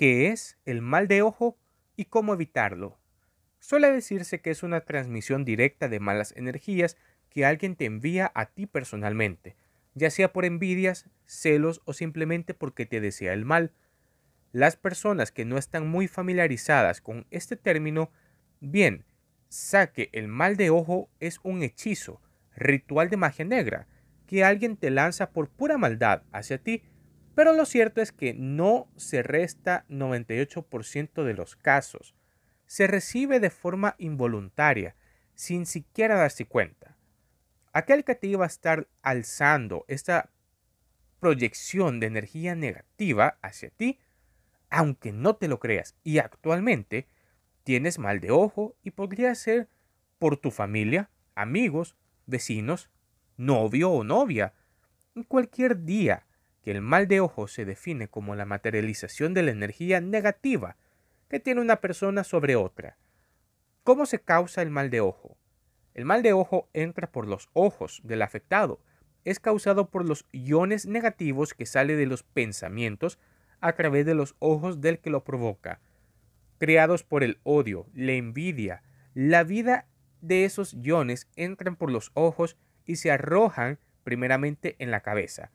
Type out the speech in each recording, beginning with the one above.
¿Qué es el mal de ojo y cómo evitarlo? Suele decirse que es una transmisión directa de malas energías que alguien te envía a ti personalmente, ya sea por envidias, celos o simplemente porque te desea el mal. Las personas que no están muy familiarizadas con este término, bien, saque el mal de ojo es un hechizo, ritual de magia negra, que alguien te lanza por pura maldad hacia ti pero lo cierto es que no se resta 98% de los casos. Se recibe de forma involuntaria, sin siquiera darse cuenta. Aquel que te iba a estar alzando esta proyección de energía negativa hacia ti, aunque no te lo creas, y actualmente tienes mal de ojo y podría ser por tu familia, amigos, vecinos, novio o novia, en cualquier día que el mal de ojo se define como la materialización de la energía negativa que tiene una persona sobre otra. ¿Cómo se causa el mal de ojo? El mal de ojo entra por los ojos del afectado. Es causado por los iones negativos que sale de los pensamientos a través de los ojos del que lo provoca, creados por el odio, la envidia. La vida de esos iones entran por los ojos y se arrojan primeramente en la cabeza.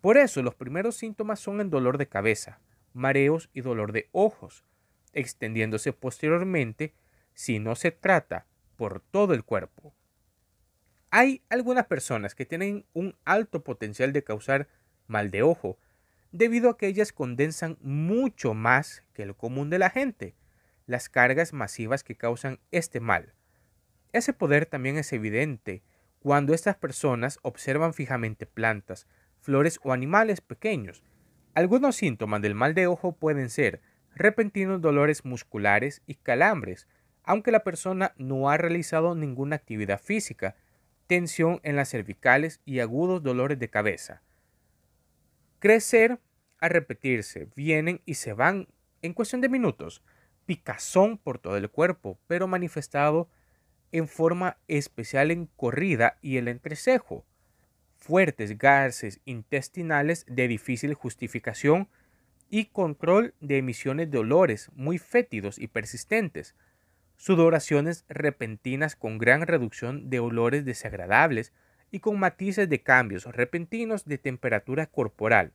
Por eso los primeros síntomas son el dolor de cabeza, mareos y dolor de ojos, extendiéndose posteriormente si no se trata por todo el cuerpo. Hay algunas personas que tienen un alto potencial de causar mal de ojo, debido a que ellas condensan mucho más que lo común de la gente las cargas masivas que causan este mal. Ese poder también es evidente cuando estas personas observan fijamente plantas, flores o animales pequeños. Algunos síntomas del mal de ojo pueden ser repentinos dolores musculares y calambres, aunque la persona no ha realizado ninguna actividad física, tensión en las cervicales y agudos dolores de cabeza. Crecer a repetirse, vienen y se van en cuestión de minutos. Picazón por todo el cuerpo, pero manifestado en forma especial en corrida y el entrecejo fuertes gases intestinales de difícil justificación y control de emisiones de olores muy fétidos y persistentes, sudoraciones repentinas con gran reducción de olores desagradables y con matices de cambios repentinos de temperatura corporal.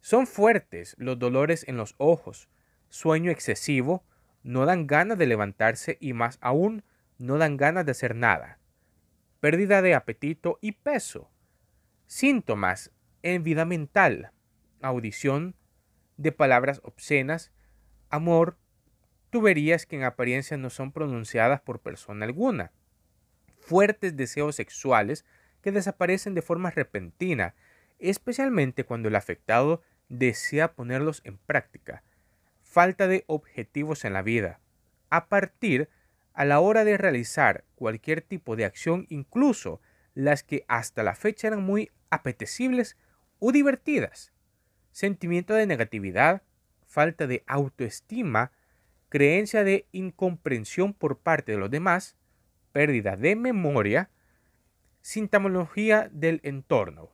Son fuertes los dolores en los ojos, sueño excesivo, no dan ganas de levantarse y más aún no dan ganas de hacer nada pérdida de apetito y peso. Síntomas en vida mental, audición de palabras obscenas, amor, tuberías que en apariencia no son pronunciadas por persona alguna, fuertes deseos sexuales que desaparecen de forma repentina, especialmente cuando el afectado desea ponerlos en práctica, falta de objetivos en la vida, a partir a la hora de realizar cualquier tipo de acción, incluso las que hasta la fecha eran muy apetecibles o divertidas. Sentimiento de negatividad, falta de autoestima, creencia de incomprensión por parte de los demás, pérdida de memoria, sintomología del entorno.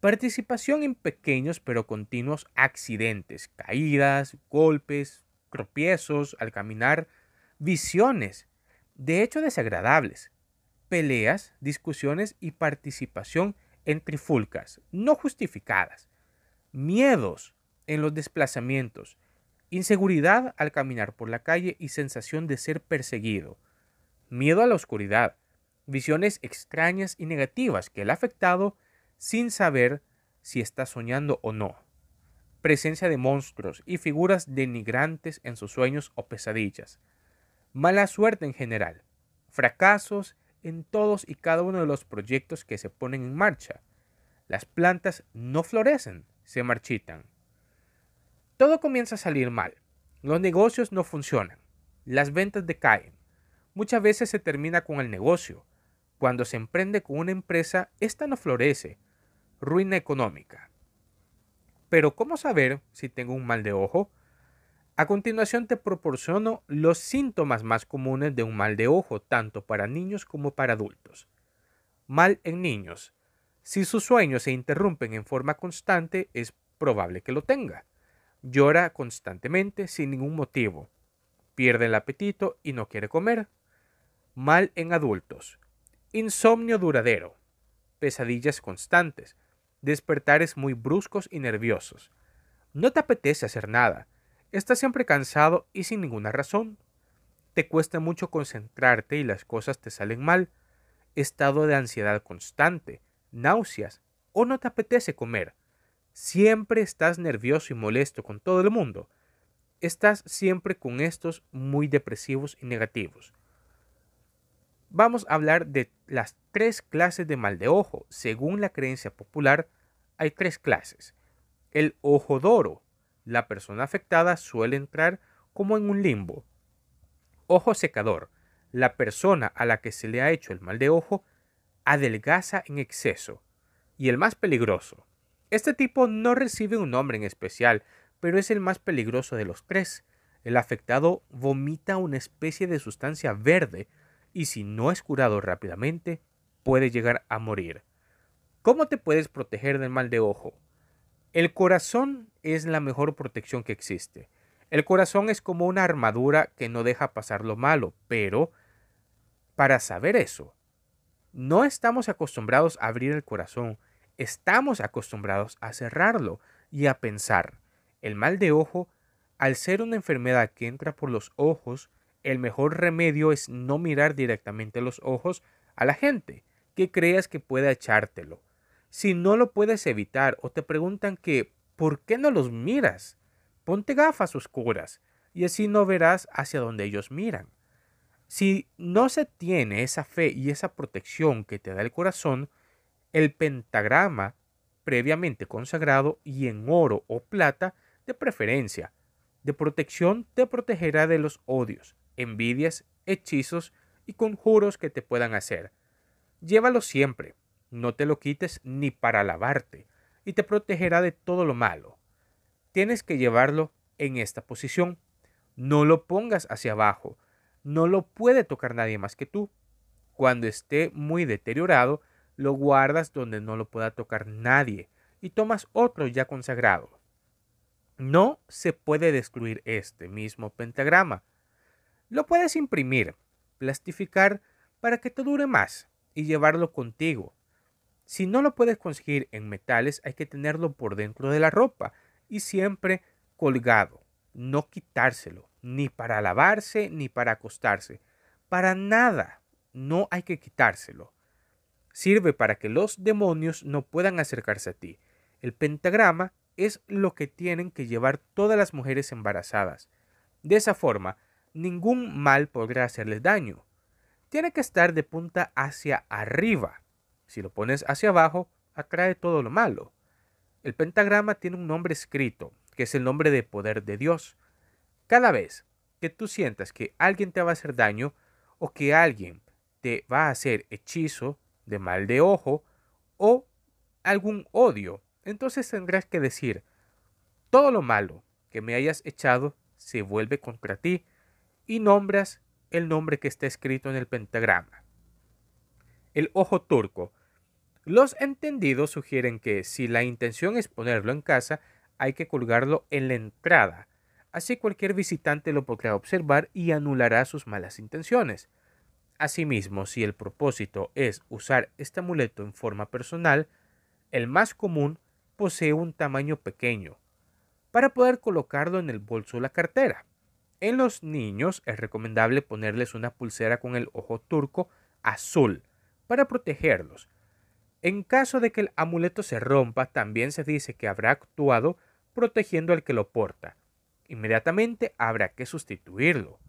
Participación en pequeños pero continuos accidentes, caídas, golpes, tropiezos al caminar, visiones, de hecho desagradables, peleas, discusiones y participación en trifulcas no justificadas, miedos en los desplazamientos, inseguridad al caminar por la calle y sensación de ser perseguido, miedo a la oscuridad, visiones extrañas y negativas que el afectado sin saber si está soñando o no. Presencia de monstruos y figuras denigrantes en sus sueños o pesadillas mala suerte en general, fracasos en todos y cada uno de los proyectos que se ponen en marcha. Las plantas no florecen, se marchitan. Todo comienza a salir mal. Los negocios no funcionan. Las ventas decaen. Muchas veces se termina con el negocio. Cuando se emprende con una empresa, esta no florece. Ruina económica. Pero ¿cómo saber si tengo un mal de ojo? A continuación te proporciono los síntomas más comunes de un mal de ojo, tanto para niños como para adultos. Mal en niños. Si sus sueños se interrumpen en forma constante, es probable que lo tenga. Llora constantemente sin ningún motivo. Pierde el apetito y no quiere comer. Mal en adultos. Insomnio duradero. Pesadillas constantes. Despertares muy bruscos y nerviosos. No te apetece hacer nada Estás siempre cansado y sin ninguna razón. Te cuesta mucho concentrarte y las cosas te salen mal. Estado de ansiedad constante, náuseas o no te apetece comer. Siempre estás nervioso y molesto con todo el mundo. Estás siempre con estos muy depresivos y negativos. Vamos a hablar de las tres clases de mal de ojo. Según la creencia popular, hay tres clases. El ojo doro, la persona afectada suele entrar como en un limbo. Ojo secador. La persona a la que se le ha hecho el mal de ojo adelgaza en exceso. Y el más peligroso. Este tipo no recibe un nombre en especial, pero es el más peligroso de los tres. El afectado vomita una especie de sustancia verde y si no es curado rápidamente, puede llegar a morir. ¿Cómo te puedes proteger del mal de ojo? El corazón es la mejor protección que existe. El corazón es como una armadura que no deja pasar lo malo, pero para saber eso, no estamos acostumbrados a abrir el corazón, estamos acostumbrados a cerrarlo y a pensar. El mal de ojo, al ser una enfermedad que entra por los ojos, el mejor remedio es no mirar directamente los ojos a la gente que creas que pueda echártelo. Si no lo puedes evitar o te preguntan que, ¿por qué no los miras? Ponte gafas oscuras y así no verás hacia donde ellos miran. Si no se tiene esa fe y esa protección que te da el corazón, el pentagrama previamente consagrado y en oro o plata, de preferencia, de protección te protegerá de los odios, envidias, hechizos y conjuros que te puedan hacer. Llévalo siempre, no te lo quites ni para lavarte, y te protegerá de todo lo malo. Tienes que llevarlo en esta posición. No lo pongas hacia abajo, no lo puede tocar nadie más que tú. Cuando esté muy deteriorado, lo guardas donde no lo pueda tocar nadie y tomas otro ya consagrado. No se puede destruir este mismo pentagrama. Lo puedes imprimir, plastificar para que te dure más y llevarlo contigo si no lo puedes conseguir en metales, hay que tenerlo por dentro de la ropa y siempre colgado, no quitárselo, ni para lavarse ni para acostarse. Para nada, no hay que quitárselo. Sirve para que los demonios no puedan acercarse a ti. El pentagrama es lo que tienen que llevar todas las mujeres embarazadas. De esa forma, ningún mal podrá hacerles daño. Tiene que estar de punta hacia arriba. Si lo pones hacia abajo, atrae todo lo malo. El pentagrama tiene un nombre escrito, que es el nombre de poder de Dios. Cada vez que tú sientas que alguien te va a hacer daño o que alguien te va a hacer hechizo de mal de ojo o algún odio, entonces tendrás que decir, todo lo malo que me hayas echado se vuelve contra ti y nombras el nombre que está escrito en el pentagrama. El ojo turco los entendidos sugieren que si la intención es ponerlo en casa, hay que colgarlo en la entrada. Así cualquier visitante lo podrá observar y anulará sus malas intenciones. Asimismo, si el propósito es usar este amuleto en forma personal, el más común posee un tamaño pequeño, para poder colocarlo en el bolso o la cartera. En los niños es recomendable ponerles una pulsera con el ojo turco azul para protegerlos en caso de que el amuleto se rompa, también se dice que habrá actuado protegiendo al que lo porta. Inmediatamente habrá que sustituirlo.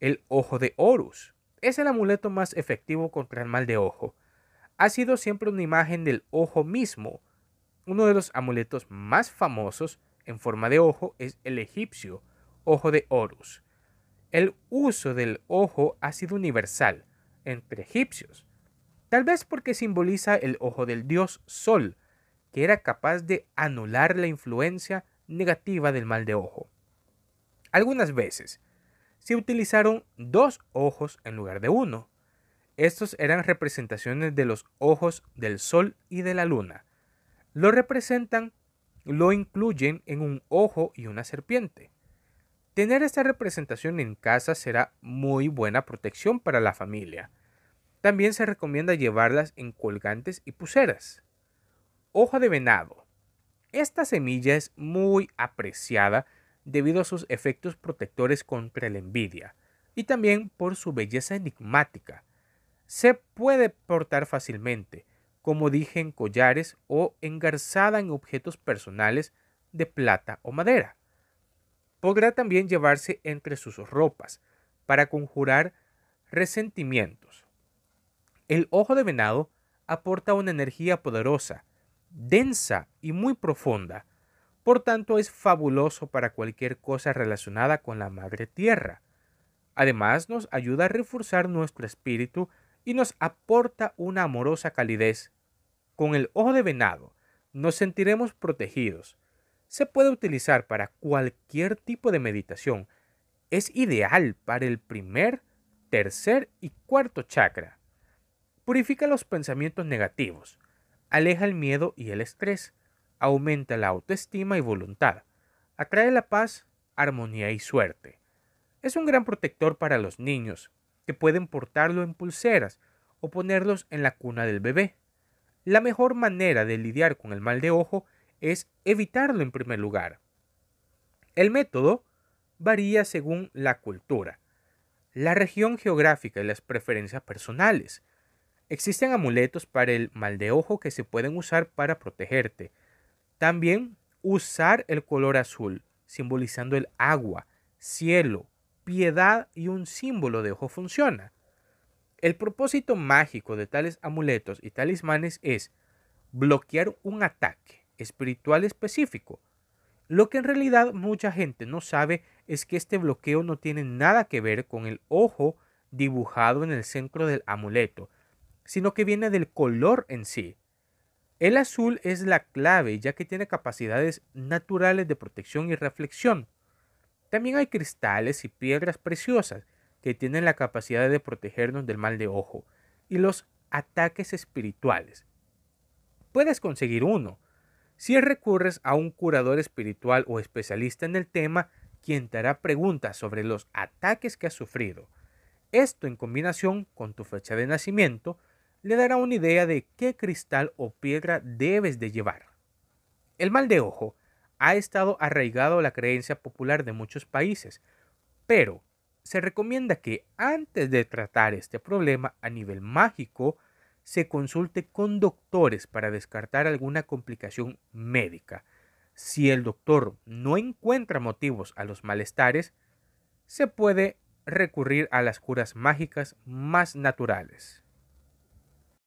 El ojo de Horus es el amuleto más efectivo contra el mal de ojo. Ha sido siempre una imagen del ojo mismo. Uno de los amuletos más famosos en forma de ojo es el egipcio, ojo de Horus. El uso del ojo ha sido universal entre egipcios, tal vez porque simboliza el ojo del dios Sol, que era capaz de anular la influencia negativa del mal de ojo. Algunas veces se utilizaron dos ojos en lugar de uno. Estos eran representaciones de los ojos del Sol y de la Luna. Lo representan, lo incluyen en un ojo y una serpiente. Tener esta representación en casa será muy buena protección para la familia. También se recomienda llevarlas en colgantes y pulseras. Hoja de venado. Esta semilla es muy apreciada debido a sus efectos protectores contra la envidia y también por su belleza enigmática. Se puede portar fácilmente, como dije en collares o engarzada en objetos personales de plata o madera. Podrá también llevarse entre sus ropas para conjurar resentimiento el ojo de venado aporta una energía poderosa, densa y muy profunda. Por tanto, es fabuloso para cualquier cosa relacionada con la Madre Tierra. Además, nos ayuda a reforzar nuestro espíritu y nos aporta una amorosa calidez. Con el ojo de venado nos sentiremos protegidos. Se puede utilizar para cualquier tipo de meditación. Es ideal para el primer, tercer y cuarto chakra. Purifica los pensamientos negativos, aleja el miedo y el estrés, aumenta la autoestima y voluntad, atrae la paz, armonía y suerte. Es un gran protector para los niños, que pueden portarlo en pulseras o ponerlos en la cuna del bebé. La mejor manera de lidiar con el mal de ojo es evitarlo en primer lugar. El método varía según la cultura, la región geográfica y las preferencias personales. Existen amuletos para el mal de ojo que se pueden usar para protegerte. También usar el color azul, simbolizando el agua, cielo, piedad y un símbolo de ojo funciona. El propósito mágico de tales amuletos y talismanes es bloquear un ataque espiritual específico. Lo que en realidad mucha gente no sabe es que este bloqueo no tiene nada que ver con el ojo dibujado en el centro del amuleto, sino que viene del color en sí. El azul es la clave ya que tiene capacidades naturales de protección y reflexión. También hay cristales y piedras preciosas que tienen la capacidad de protegernos del mal de ojo y los ataques espirituales. Puedes conseguir uno si recurres a un curador espiritual o especialista en el tema quien te hará preguntas sobre los ataques que has sufrido. Esto en combinación con tu fecha de nacimiento le dará una idea de qué cristal o piedra debes de llevar. El mal de ojo ha estado arraigado a la creencia popular de muchos países, pero se recomienda que antes de tratar este problema a nivel mágico, se consulte con doctores para descartar alguna complicación médica. Si el doctor no encuentra motivos a los malestares, se puede recurrir a las curas mágicas más naturales.